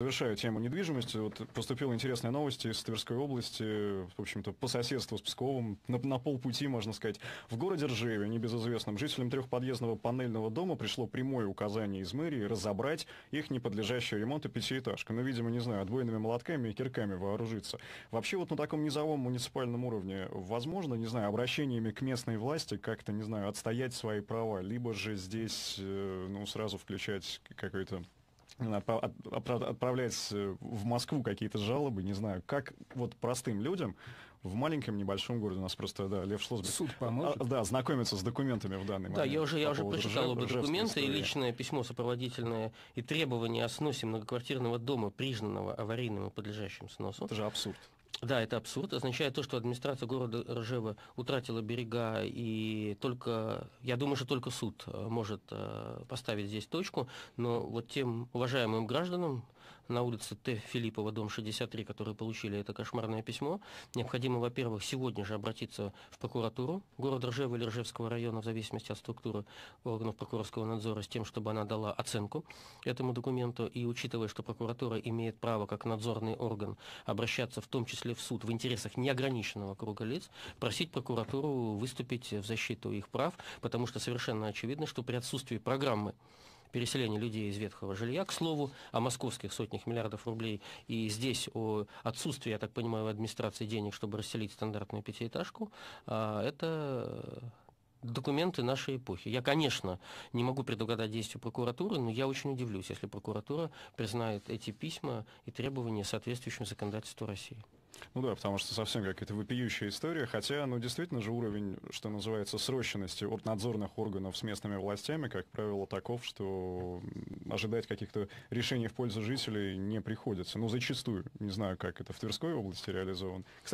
Завершаю тему недвижимости. Вот поступила интересная новость из Тверской области, в общем-то, по соседству с Псковом, на, на полпути, можно сказать. В городе Ржеве, небезызвестным, жителям трехподъездного панельного дома пришло прямое указание из мэрии разобрать их неподлежащую ремонту пятиэтажка. Ну, видимо, не знаю, отбойными молотками и кирками вооружиться. Вообще вот на таком низовом муниципальном уровне возможно, не знаю, обращениями к местной власти как-то, не знаю, отстоять свои права, либо же здесь, э, ну, сразу включать какой-то отправлять э, в Москву какие-то жалобы, не знаю, как вот простым людям в маленьком небольшом городе у нас просто, да, Лев Шлосберг... Суд поможет. А, да, знакомиться с документами в данный момент. Да, я уже, я уже прочитал оба документа, и личное письмо сопроводительное и требование о сносе многоквартирного дома, признанного аварийным и подлежащим сносу. Это же абсурд. Да, это абсурд. Означает то, что администрация города Ржева утратила берега, и только, я думаю, что только суд э, может э, поставить здесь точку, но вот тем уважаемым гражданам, на улице Т. Филиппова, дом 63, которые получили это кошмарное письмо, необходимо, во-первых, сегодня же обратиться в прокуратуру города Ржева или Ржевского района, в зависимости от структуры органов прокурорского надзора, с тем, чтобы она дала оценку этому документу. И учитывая, что прокуратура имеет право, как надзорный орган, обращаться в том числе в суд в интересах неограниченного круга лиц, просить прокуратуру выступить в защиту их прав, потому что совершенно очевидно, что при отсутствии программы переселение людей из ветхого жилья, к слову, о московских сотнях миллиардов рублей, и здесь о отсутствии, я так понимаю, в администрации денег, чтобы расселить стандартную пятиэтажку, а, это документы нашей эпохи. Я, конечно, не могу предугадать действия прокуратуры, но я очень удивлюсь, если прокуратура признает эти письма и требования соответствующим законодательству России. Ну да, потому что совсем какая-то вопиющая история, хотя, ну, действительно же уровень, что называется, срочности от надзорных органов с местными властями, как правило, таков, что ожидать каких-то решений в пользу жителей не приходится. Ну, зачастую, не знаю, как это в Тверской области реализовано. Кстати,